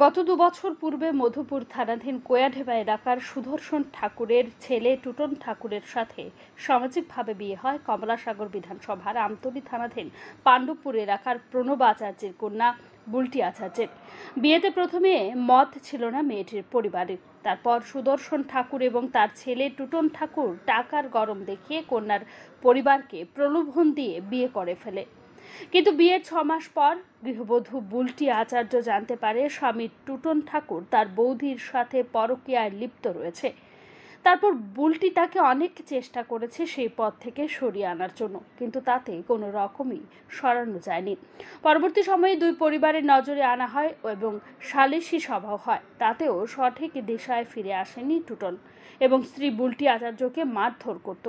গত দু বছর পূর্বে মধুপুর থানাধীন কোয়াঢেবা এলাকার সুদর্শন ঠাকুরের ছেলে টুটন ঠাকুরের সাথে সামাজিকভাবে বিয়ে হয় কমলাসাগর বিধানসভার আমতলী থানাধীন পাণ্ডবপুর এলাকার প্রণব আচার্যের কন্যা বুলটি আচার্যের বিয়েতে প্রথমে মত ছিল না মেয়েটির পরিবারের তারপর সুদর্শন ঠাকুর এবং তার ছেলে টুটন ঠাকুর টাকার গরম দেখিয়ে কন্যার পরিবারকে প্রলোভন দিয়ে বিয়ে করে ফেলে কিন্তু বিয়ের মাস পর গৃহবধূ বুলটি আচার্য জানতে পারে স্বামী টুটন ঠাকুর তার বৌদির সাথে পরকীয়ায় লিপ্ত রয়েছে তারপর বুলটি তাকে অনেক চেষ্টা করেছে সেই পথ থেকে সরিয়ে আনার জন্য কিন্তু তাতে কোনো রকমই সরানো যায়নি পরবর্তী সময়ে দুই পরিবারের নজরে আনা হয় এবং সালিশি সভাও হয় তাতেও সঠিক দিশায় ফিরে আসেনি টুটন এবং স্ত্রী বুলটি আচার্যকে মারধর করত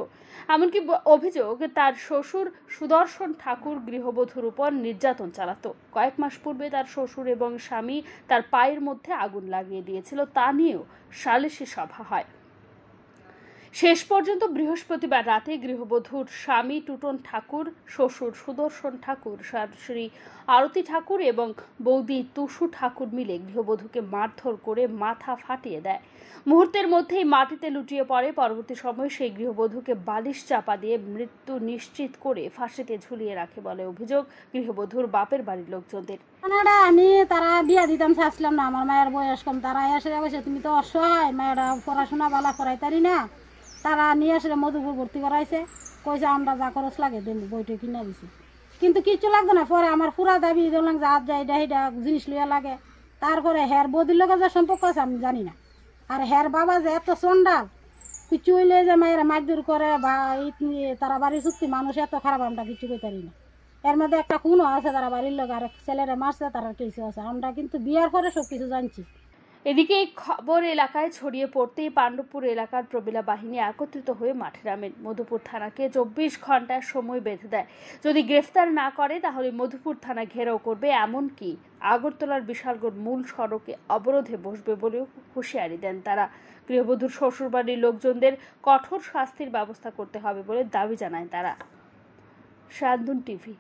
এমনকি অভিযোগ তার শ্বশুর সুদর্শন ঠাকুর গৃহবধূর উপর নির্যাতন চালাতো কয়েক মাস পূর্বে তার শ্বশুর এবং স্বামী তার পায়ের মধ্যে আগুন লাগিয়ে দিয়েছিল তা নিয়েও সালিশি সভা হয় শেষ পর্যন্ত বৃহস্পতিবার রাতে গৃহবধূর স্বামী টুটন ঠাকুর শ্বশুর সুদর্শন ঠাকুর শ্রী আরতি ঠাকুর এবং বৌদি তুসু ঠাকুর মিলে গৃহবধূকে মারধর করে মাথা ফাটিয়ে দেয় মুহূর্তের মধ্যেই মাটিতে লুটিয়ে পড়ে পরবর্তী সময় সেই গৃহবধূকে বালিশ চাপা দিয়ে মৃত্যু নিশ্চিত করে ফাঁসিতে ঝুলিয়ে রাখে বলে অভিযোগ গৃহবধূর বাপের বাড়ির লোকজনদের আমি তারা দিয়ে দিতাম চাচ্ছিলাম না আমার মায়ের বয়স কম তারা এসে বসে তুমি তো অসহায় মায়েরা পড়াশোনা বালা তারি না তারা নিয়ে আসলে মধুপুর ভর্তি করাইছে কইছে আমরা যা খরচ লাগে দেন বইটা কিনে দিছি কিন্তু কিচ্ছু লাগতো না পরে আমার পুরা দাবি দেখলাম যে আজ যাই ডাহিডা জিনিস লইয়া লাগে তারপরে হের বৌদির লোক যে সম্পর্ক আছে আমি জানি না আর হের বাবা যে এত চন্ডাল কিছু হইলে যে মায়েরা মারধর করে বা তারা বাড়ির সত্যি মানুষ এত খারাপ আমরা কিছু পারি না এর মধ্যে একটা খুনও আছে তারা বাড়ির লোক আর ছেলেরা মারছে তারা কিছু আছে আমরা কিন্তু বিয়ার পরে সব কিছু জানছি এদিকে খবর এলাকায় ছড়িয়ে পড়তেই পাণ্ডবপুর এলাকার প্রবীলা বাহিনী একত্রিত হয়ে মাঠে নামেন মধুপুর থানাকে চব্বিশ ঘন্টার সময় বেঁধে দেয় যদি গ্রেফতার না করে তাহলে মধুপুর থানা ঘেরাও করবে এমনকি আগরতলার বিশালগড় মূল সড়কে অবরোধে বসবে বলেও হুঁশিয়ারি দেন তারা গৃহবধূর শ্বশুরবাড়ির লোকজনদের কঠোর শাস্তির ব্যবস্থা করতে হবে বলে দাবি জানায় তারা শান্তন টিভি